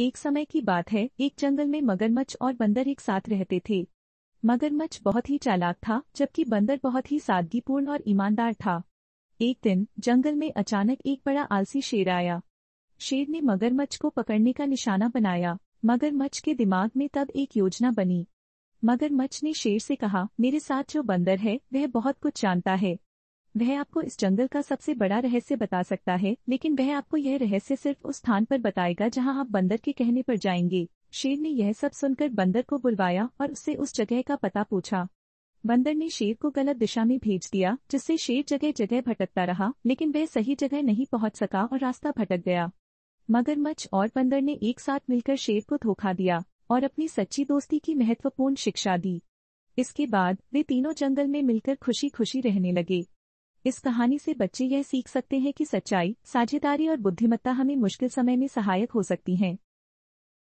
एक समय की बात है एक जंगल में मगरमच्छ और बंदर एक साथ रहते थे मगरमच्छ बहुत ही चालाक था जबकि बंदर बहुत ही सादगीपूर्ण और ईमानदार था एक दिन जंगल में अचानक एक बड़ा आलसी शेर आया शेर ने मगरमच्छ को पकड़ने का निशाना बनाया मगरमच्छ के दिमाग में तब एक योजना बनी मगरमच्छ ने शेर से कहा मेरे साथ जो बंदर है वह बहुत कुछ जानता है वह आपको इस जंगल का सबसे बड़ा रहस्य बता सकता है लेकिन वह आपको यह रहस्य सिर्फ उस स्थान पर बताएगा जहां आप बंदर के कहने पर जाएंगे शेर ने यह सब सुनकर बंदर को बुलवाया और उससे उस जगह का पता पूछा बंदर ने शेर को गलत दिशा में भेज दिया जिससे शेर जगह जगह भटकता रहा लेकिन वह सही जगह नहीं पहुंच सका और रास्ता भटक गया मगरमच्छ और बंदर ने एक साथ मिलकर शेर को धोखा दिया और अपनी सच्ची दोस्ती की महत्वपूर्ण शिक्षा दी इसके बाद वे तीनों जंगल में मिलकर खुशी खुशी रहने लगे इस कहानी से बच्चे यह सीख सकते हैं कि सच्चाई साझेदारी और बुद्धिमत्ता हमें मुश्किल समय में सहायक हो सकती हैं